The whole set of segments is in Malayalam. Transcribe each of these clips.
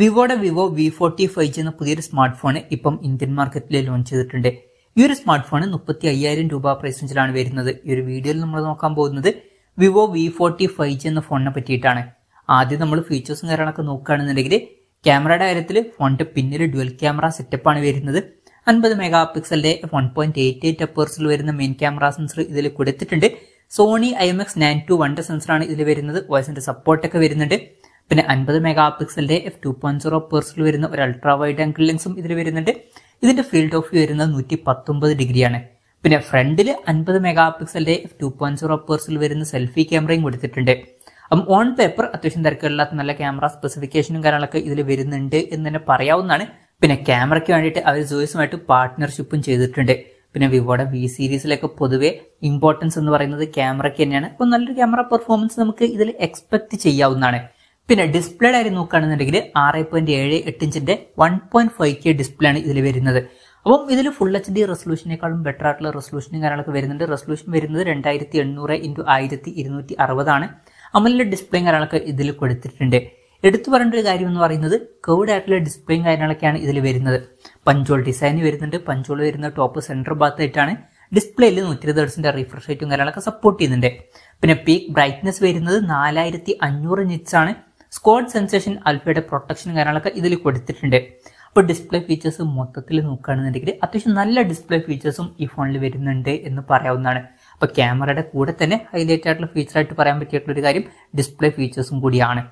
വിവോയുടെ Vivo V forty five G എന്ന പുതിയൊരു സ്മാർട്ട് ഫോൺ ഇപ്പം ഇന്ത്യൻ മാർക്കറ്റിൽ ലോഞ്ച് ചെയ്തിട്ടുണ്ട് ഈ ഒരു സ്മാർട്ട് ഫോൺ മുപ്പത്തി അയ്യായിരം രൂപ പ്രൈസ് റേഞ്ചിലാണ് വരുന്നത് ഈ ഒരു വീഡിയോയിൽ നമ്മൾ നോക്കാൻ പോകുന്നത് Vivo V forty five G എന്ന ഫോണിനെ പറ്റിയിട്ടാണ് ആദ്യം നമ്മൾ ഫീച്ചേഴ്സും കാര്യങ്ങളൊക്കെ നോക്കുകയാണെന്നുണ്ടെങ്കിൽ ക്യാമറയുടെ കാര്യത്തിൽ ഫോണിന്റെ പിന്നിൽ ഡുവൽ ക്യാമറ സെറ്റപ്പ് ആണ് വരുന്നത് അൻപത് മെഗാ പിക്സലിന്റെ വൺ പോയിന്റ് എയ്റ്റ് എയ്റ്റ് അപ്പേഴ്സിൽ വരുന്ന മെയിൻ ക്യാമറ സെൻസർ ഇതിൽ കൊടുത്തിട്ടുണ്ട് Sony I M X nine two വൺടെ സെൻസറാണ് ഇതിൽ വരുന്നത് വോയിസിന്റെ സപ്പോർട്ടൊക്കെ വരുന്നുണ്ട് പിന്നെ അൻപത് മെഗാ പിക്സലിന്റെ എഫ് ടു പോയിന്റ് സീറോ പേഴ്സിൽ വരുന്ന ഒരു അൾട്രാ വൈഡ് ആംഗിൾ ലെൻസും ഇതിൽ വരുന്നുണ്ട് ഇതിന്റെ ഫീൽഡ് ഓഫ് വ്യൂ വരുന്നത് നൂറ്റി പത്തൊമ്പത് ഡിഗ്രിയാണ് പിന്നെ ഫ്രണ്ടിൽ അൻപത് മെഗാ പിക്സലിന്റെ എഫ് ടു പോയിന്റ് സീറോ പേഴ്സിൽ വരുന്ന സെൽഫി ക്യാമറയും കൊടുത്തിട്ടുണ്ട് അപ്പം ഓൺ പേപ്പർ അത്യാവശ്യം തിരക്കുകളില്ലാത്ത നല്ല ക്യാമറ സ്പെസിഫിക്കേഷനും കാര്യങ്ങളൊക്കെ ഇതിൽ വരുന്നുണ്ട് എന്ന് തന്നെ പറയാവുന്നതാണ് പിന്നെ ക്യാമറയ്ക്ക് വേണ്ടിയിട്ട് അവർ ജോയിസുമായിട്ട് പാർട്ട്ണർഷിപ്പും ചെയ്തിട്ടുണ്ട് പിന്നെ വിവോയുടെ വി സീരീസിലൊക്കെ പൊതുവേ ഇമ്പോർട്ടൻസ് എന്ന് പറയുന്നത് ക്യാമറയ്ക്ക് തന്നെയാണ് അപ്പോൾ നല്ലൊരു ക്യാമറ പെർഫോമൻസ് നമുക്ക് ഇതിൽ എക്സ്പെക്ട് ചെയ്യാവുന്നതാണ് പിന്നെ ഡിസ്പ്ലേ കാര്യം നോക്കുകയാണെന്നുണ്ടെങ്കിൽ ആറ് പോയിന്റ് ഏഴ് എട്ട് ഇഞ്ചിന്റെ one point five K display ആണ് ഇതിൽ വരുന്നത് അപ്പം ഇതിൽ ഫുൾ എച്ച് ഡി റെസൊല്യൂഷനേക്കാളും ബെറ്റർ ആയിട്ടുള്ള റെസൊല്യൂഷനും കാര്യങ്ങളൊക്കെ വരുന്നുണ്ട് റെസൊല്യൂഷൻ വരുന്നത് രണ്ടായിരത്തി എണ്ണൂറ് ഇൻറ്റു ആയിരത്തി ഇരുന്നൂറ്റി അറുപതാണ് അമലിലെ ഡിസ്പ്ലേയും കാര്യങ്ങളൊക്കെ ഇതിൽ കൊടുത്തിട്ടുണ്ട് എടുത്തു പറയേണ്ട ഒരു കാര്യം എന്ന് പറയുന്നത് കേർഡ് ആയിട്ടുള്ള ഡിസ്പ്ലേയും കാര്യങ്ങളൊക്കെയാണ് ഇതിൽ വരുന്നത് പഞ്ചോൾ ഡിസൈൻ വരുന്നുണ്ട് പഞ്ചോൾ വരുന്ന ടോപ്പ് സെൻറ്റർ ഭാഗത്തായിട്ടാണ് ഡിസ്പ്ലേയിൽ നൂറ്റി ഇരുപത് ഹെർട്സിന്റെ റിഫ്രഷ് റേറ്റും കാര്യങ്ങളൊക്കെ സപ്പോർട്ട് ചെയ്യുന്നുണ്ട് പിന്നെ പീക്ക് ബ്രൈറ്റ്നസ് വരുന്നത് നാലായിരത്തി അഞ്ഞൂറ് നിറ്റ്സ് ആണ് സ്ക്വാഡ് സെൻസേഷൻ അൽഫയുടെ പ്രൊട്ടക്ഷൻ കാര്യങ്ങളൊക്കെ ഇതിൽ കൊടുത്തിട്ടുണ്ട് അപ്പോൾ ഡിസ്പ്ലേ ഫീച്ചേഴ്സ് മൊത്തത്തിൽ നോക്കുകയാണെന്നുണ്ടെങ്കിൽ അത്യാവശ്യം നല്ല ഡിസ്പ്ലേ ഫീച്ചേഴ്സും ഈ ഫോണിൽ വരുന്നുണ്ട് എന്ന് പറയാവുന്നതാണ് അപ്പോൾ ക്യാമറയുടെ കൂടെ തന്നെ ഹൈലൈറ്റ് ആയിട്ടുള്ള ഫീച്ചറായിട്ട് പറയാൻ പറ്റിയിട്ടുള്ള ഒരു കാര്യം ഡിസ്പ്ലേ ഫീച്ചേഴ്സും കൂടിയാണ്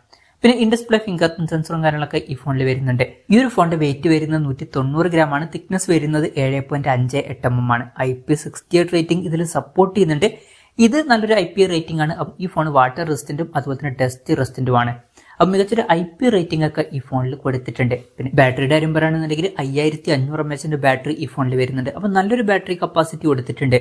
പിന്നെ ഇൻഡിസ്പ്ലേ ഫിംഗർ പ്രിന്റ് സെൻസറും കാര്യങ്ങളൊക്കെ ഈ ഫോണിൽ വരുന്നുണ്ട് ഈ ഒരു ഫോണിന്റെ വെയിറ്റ് വരുന്നത് നൂറ്റി തൊണ്ണൂറ് ഗ്രാം ആണ് തിക്നെസ് വരുന്നത് ഏഴ് പോയിന്റ് അഞ്ച് എട്ട് എം എം ആണ് I P sixty eight rating ഇതിൽ സപ്പോർട്ട് ചെയ്യുന്നുണ്ട് ഇത് നല്ലൊരു ഐ പി റേറ്റിംഗ് ആണ് ഈ ഫോൺ വാട്ടർ റെസിസ്റ്റന്റും അതുപോലെ തന്നെ ഡസ്റ്റ് റെസിസ്റ്റന്റും ആണ് അപ്പോൾ മികച്ചൊരു ഐ പി റേറ്റിംഗ് ഒക്കെ ഈ ഫോണിൽ കൊടുത്തിട്ടുണ്ട് പിന്നെ ബാറ്ററിയുടെ കാര്യം പറയുകയാണെന്നുണ്ടെങ്കിൽ അയ്യായിരത്തി അഞ്ഞൂറ് എം എച്ചിൻ്റെ ബാറ്ററി ഈ ഫോണിൽ വരുന്നുണ്ട് അപ്പോൾ നല്ലൊരു ബാറ്ററി കപ്പാസിറ്റി കൊടുത്തിട്ടുണ്ട്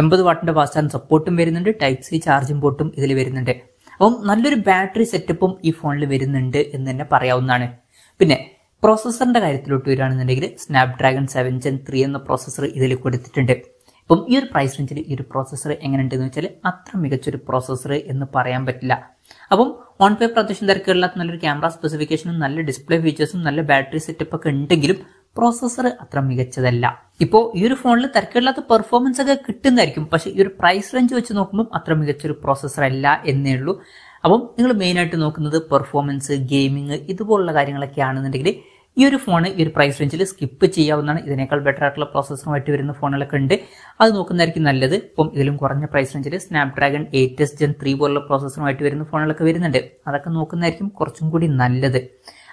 എൺപത് വാട്ടിന്റെ വാസ്റ്റാൻ സപ്പോർട്ടും വരുന്നുണ്ട് ടൈപ്പ് സി ചാർജിംഗ് പോർട്ടും ഇതിൽ വരുന്നുണ്ട് അപ്പം നല്ലൊരു ബാറ്ററി സെറ്റപ്പും ഈ ഫോണിൽ വരുന്നുണ്ട് എന്ന് തന്നെ പറയാവുന്നതാണ് പിന്നെ പ്രോസസ്സറിന്റെ കാര്യത്തിലോട്ട് വരികയാണെന്നുണ്ടെങ്കിൽ സ്നാപ്ഡ്രാഗൺ സെവൻ ജെൻ ത്രീ എന്ന പ്രോസസ്സർ ഇതിൽ കൊടുത്തിട്ടുണ്ട് ഇപ്പം ഈ ഒരു പ്രൈസ് റേഞ്ചിൽ ഈ ഒരു പ്രോസസ്സർ എങ്ങനെയുണ്ടെന്ന് വെച്ചാൽ അത്ര മികച്ചൊരു പ്രോസസ്സർ എന്ന് പറയാൻ പറ്റില്ല അപ്പം ഓൺ പേ അത്യാവശ്യം തിരക്കുകളില്ലാത്ത നല്ലൊരു ക്യാമറ സ്പെസിഫിക്കേഷനും നല്ല ഡിസ്പ്ലേ ഫീച്ചേഴ്സും നല്ല ബാറ്ററി സെറ്റപ്പ് ഒക്കെ ഉണ്ടെങ്കിലും പ്രോസസ്സർ അത്ര മികച്ചതല്ല ഇപ്പോൾ ഈ ഒരു ഫോണിൽ തിരക്കുകളില്ലാത്ത പെർഫോമൻസ് ഒക്കെ കിട്ടുന്നതായിരിക്കും പക്ഷേ ഈ ഒരു പ്രൈസ് റേഞ്ച് വെച്ച് നോക്കുമ്പോൾ അത്ര മികച്ചൊരു പ്രോസസ്സർ അല്ല എന്നേ ഉള്ളൂ അപ്പം നിങ്ങൾ മെയിനായിട്ട് നോക്കുന്നത് പെർഫോമൻസ് ഗെയിമിങ് ഇതുപോലുള്ള കാര്യങ്ങളൊക്കെ ആണെന്നുണ്ടെങ്കിൽ ഈ ഒരു ഫോൺ ഈ ഒരു പ്രൈസ് റേഞ്ചിൽ സ്കിപ്പ് ചെയ്യാവുന്നതാണ് ഇതിനേക്കാൾ ബെറ്റർ ആയിട്ടുള്ള പ്രോസസ്സറുമായിട്ട് വരുന്ന ഫോണുകളൊക്കെ ഉണ്ട് അത് നോക്കുന്നതായിരിക്കും നല്ലത് ഇപ്പം ഇതിലും കുറഞ്ഞ പ്രൈസ് റേഞ്ചിൽ Snapdragon eight S gen three പോലുള്ള പ്രോസസ്സറുമായിട്ട് വരുന്ന ഫോണുകളൊക്കെ വരുന്നുണ്ട് അതൊക്കെ നോക്കുന്നതായിരിക്കും കുറച്ചും കൂടി നല്ലത്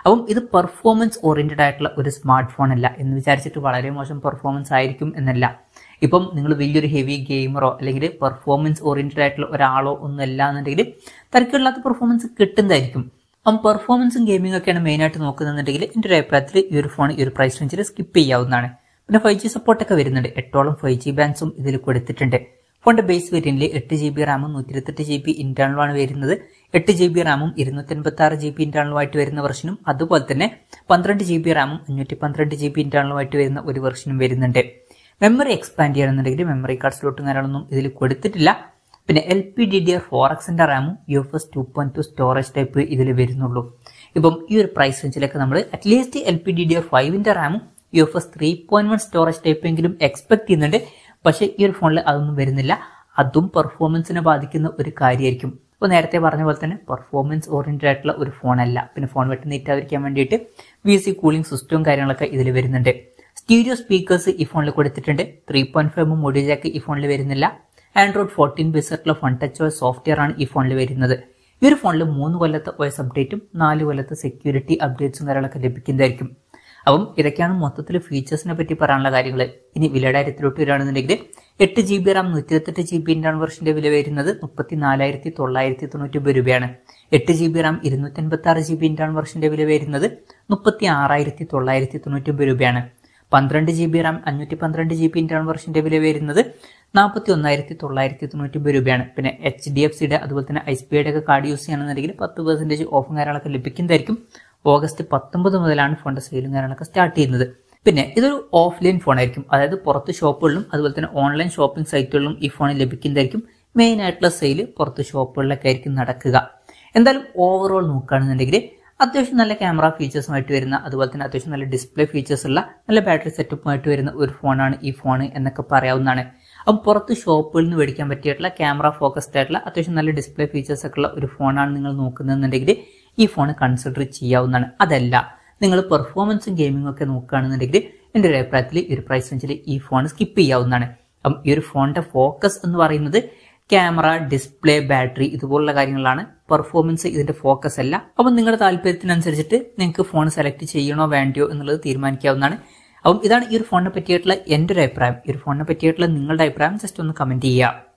അപ്പം ഇത് പെർഫോമൻസ് ഓറിയൻറ്റഡ് ആയിട്ടുള്ള ഒരു സ്മാർട്ട് ഫോൺ അല്ല എന്ന് വിചാരിച്ചിട്ട് വളരെ മോശം പെർഫോമൻസ് ആയിരിക്കും എന്നല്ല ഇപ്പം നിങ്ങൾ വലിയൊരു ഹെവി ഗെയിമറോ അല്ലെങ്കിൽ പെർഫോമൻസ് ഓറിയൻറ്റഡ് ആയിട്ടുള്ള ഒരാളോ ഒന്നും അല്ല എന്നുണ്ടെങ്കിൽ തരക്കേടില്ലാത്ത പെർഫോമൻസ് കിട്ടുന്നതായിരിക്കും അപ്പം പെർഫോമൻസും ഗെയിമിംഗ് ഒക്കെയാണ് മെയിനായിട്ട് നോക്കുന്നതെന്നുണ്ടെങ്കിൽ എൻ്റെ ഒരു അഭിപ്രായത്തിൽ ഈ ഒരു ഫോൺ ഈ ഒരു പ്രൈസ് റേഞ്ചിൽ സ്കിപ്പ് ചെയ്യാവുന്നതാണ് പിന്നെ ഫൈവ് ജി സപ്പോർട്ടൊക്കെ വരുന്നുണ്ട് എട്ടോളം ഫൈവ് ജി ബാൻസും ഇതിൽ കൊടുത്തിട്ടുണ്ട് ഫോണിൻ്റെ ബേസ് വേരിയൻറ്റിൽ എട്ട് ജി ബി റാമും ഇരുപത്തെട്ട് ജി ബി ഇൻറ്റേർണലുമാണ് വരുന്നത് എട്ട് ജി ബി റാമും ഇരുന്നൂറ്റൻപത്തി ആറ് ജി ബി ഇൻറ്റേർണലുമായിട്ട് വരുന്ന വെർഷനും അതുപോലെ തന്നെ പന്ത്രണ്ട് ജി ബി റാമും അഞ്ഞൂറ്റി പന്ത്രണ്ട് ജി ബി ഇൻറ്റേർണലുമായിട്ട് വരുന്ന ഒരു വെർഷനും വരുന്നുണ്ട് മെമ്മറി എക്സ്പാൻഡ് ചെയ്യണമെന്നുണ്ടെങ്കിൽ മെമ്മറി കാർഡ് സ്ലോട്ടും കാര്യങ്ങളൊന്നും ഇതിൽ കൊടുത്തിട്ടില്ല പിന്നെ L P D D R four എക്സിൻ്റെ റാമും U F S two point two storage type ഇതിൽ വരുന്നുള്ളൂ ഇപ്പം ഈ ഒരു പ്രൈസ് റേഞ്ചിലൊക്കെ നമ്മൾ at least L P D D R ഫൈവിൻ്റെ റാമും U F S three point one storage type എങ്കിലും എക്സ്പെക്ട് ചെയ്യുന്നുണ്ട് പക്ഷേ ഈ ഒരു ഫോണിൽ അതൊന്നും വരുന്നില്ല അതും പെർഫോമൻസിനെ ബാധിക്കുന്ന ഒരു കാര്യമായിരിക്കും ഇപ്പോൾ നേരത്തെ പറഞ്ഞ പോലെ തന്നെ പെർഫോമൻസ് ഓറിയൻറ്റഡ് ആയിട്ടുള്ള ഒരു ഫോണല്ല പിന്നെ ഫോൺ വെട്ട് നീറ്റാതിരിക്കാൻ വേണ്ടിയിട്ട് വി സി കൂളിംഗ് സിസ്റ്റവും കാര്യങ്ങളൊക്കെ ഇതിൽ വരുന്നുണ്ട് സ്റ്റീരിയോ സ്പീക്കേഴ്സ് ഈ ഫോണിൽ കൊടുത്തിട്ടുണ്ട് three point five module jack ഈ ഫോണിൽ വരുന്നില്ല ആൻഡ്രോയിഡ് ഫോർട്ടീൻ ബേസിലുള്ള ഫോൺ ടച്ച് ഓസ് സോഫ്റ്റ്വെയർ ആണ് ഈ ഫോണിൽ വരുന്നത് ഈ ഒരു ഫോണിൽ മൂന്ന് കൊല്ലത്തെ ഓസ് അപ്ഡേറ്റും നാല് കൊല്ലത്തെ സെക്യൂരിറ്റി അപ്ഡേറ്റ്സും കാര്യങ്ങളൊക്കെ ലഭിക്കുന്നതായിരിക്കും അപ്പം ഇതൊക്കെയാണ് മൊത്തത്തിൽ ഫീച്ചേഴ്സിനെ പറ്റി പറയാനുള്ള കാര്യങ്ങൾ ഇനി വിലയുടെ കാര്യത്തിലോട്ട് വരികയാണെന്നുണ്ടെങ്കിൽ എട്ട് ജി ബി റാം നൂറ്റി ഇരുപത്തെട്ട് ജി ബി ഇൻ്റെയാണ് വെർഷൻ്റെ വില വരുന്നത് മുപ്പത്തി നാലായിരത്തി തൊള്ളായിരത്തി തൊണ്ണൂറ്റി ഒമ്പത് രൂപയാണ് എട്ട് ജി ബി റാം ഇരുന്നൂറ്റി അൻപത്തി ആറ് ജി ബി ഇൻ്റെയാണ് വെർഷൻ്റെ വില വരുന്നത് മുപ്പത്തി ആറായിരത്തി തൊള്ളായിരത്തി തൊണ്ണൂറ്റി ഒമ്പത് രൂപയാണ് പന്ത്രണ്ട് ജി ബി റാം അഞ്ഞൂറ്റി പന്ത്രണ്ട് ജി ബി ഇൻ്റേണൽ വെർഷൻ്റെ വില വരുന്നത് നാൽപ്പത്തി ഒന്നായിരത്തി തൊള്ളായിരത്തി രൂപയാണ് പിന്നെ എച്ച് ഡി എഫ് സിയുടെ അതുപോലെ തന്നെ ഐ സ്പിയുടെ ഒക്കെ കാർഡ് യൂസ് ചെയ്യണമെന്നുണ്ടെങ്കിൽ പത്ത് പെർസെൻറ്റേജ് ഓഫും കാര്യങ്ങളൊക്കെ ലഭിക്കുന്നതായിരിക്കും ഓഗസ്റ്റ് പത്തൊമ്പത് മുതലാണ് ഫോണിൻ്റെ സെയിലും കാര്യങ്ങളൊക്കെ സ്റ്റാർട്ട് ചെയ്യുന്നത് പിന്നെ ഇതൊരു ഓഫ്ലൈൻ ആയിരിക്കും അതായത് പുറത്ത് ഷോപ്പുകളിലും അതുപോലെ തന്നെ ഓൺലൈൻ ഷോപ്പിംഗ് സൈറ്റുകളിലും ഈ ഫോൺ ലഭിക്കുന്നതായിരിക്കും മെയിൻ ആയിട്ടുള്ള സെയിൽ പുറത്ത് ഷോപ്പുകളിലൊക്കെ ആയിരിക്കും നടക്കുക എന്തായാലും ഓവറോൾ നോക്കുകയാണെന്നുണ്ടെങ്കിൽ അത്യാവശ്യം നല്ല ക്യാമറ ഫീച്ചേഴ്സുമായിട്ട് വരുന്ന അതുപോലെ തന്നെ അത്യാവശ്യം നല്ല ഡിസ്പ്ലേ ഫീച്ചേഴ്സ് ഉള്ള നല്ല ബാറ്ററി സെറ്റപ്പുമായിട്ട് വരുന്ന ഒരു ഫോണാണ് ഈ ഫോൺ എന്നൊക്കെ പറയാവുന്നതാണ് അപ്പം പുറത്ത് ഷോപ്പുകളിൽ നിന്ന് മേടിക്കാൻ പറ്റിയിട്ടുള്ള ക്യാമറ ഫോക്കസ്ഡ് ആയിട്ടുള്ള അത്യാവശ്യം നല്ല ഡിസ്പ്ലേ ഫീച്ചേഴ്സ് ഒക്കെ ഉള്ള ഒരു ഫോണാണ് നിങ്ങൾ നോക്കുന്നതെന്നുണ്ടെങ്കിൽ ഈ ഫോൺ കൺസിഡർ ചെയ്യാവുന്നതാണ് അതല്ല നിങ്ങൾ പെർഫോമൻസും ഗെയിമിങ്ങും ഒക്കെ നോക്കുകയാണെന്നുണ്ടെങ്കിൽ എൻ്റെ ഒരു അഭിപ്രായത്തിൽ ഈ ഒരു പ്രൈസ് റേഞ്ചിൽ ഈ ഫോൺ സ്കിപ്പ് ചെയ്യാവുന്നതാണ് അപ്പം ഈ ഒരു ഫോണിൻ്റെ ഫോക്കസ് എന്ന് പറയുന്നത് ക്യാമറ ഡിസ്പ്ലേ ബാറ്ററി ഇതുപോലുള്ള കാര്യങ്ങളാണ് പെർഫോമൻസ് ഇതിന്റെ ഫോക്കസ് അല്ല അപ്പം നിങ്ങളുടെ താല്പര്യത്തിനനുസരിച്ചിട്ട് നിങ്ങൾക്ക് ഫോൺ സെലക്ട് ചെയ്യണോ വേണ്ടയോ എന്നുള്ളത് തീരുമാനിക്കാവുന്നതാണ് അപ്പം ഇതാണ് ഈ ഒരു ഫോണിനെ പറ്റിയിട്ടുള്ള എൻ്റെ ഒരു അഭിപ്രായം ഈ ഒരു ഫോണിനെ പറ്റിയിട്ടുള്ള നിങ്ങളുടെ അഭിപ്രായം ജസ്റ്റ് ഒന്ന് കമൻറ്റ് ചെയ്യുക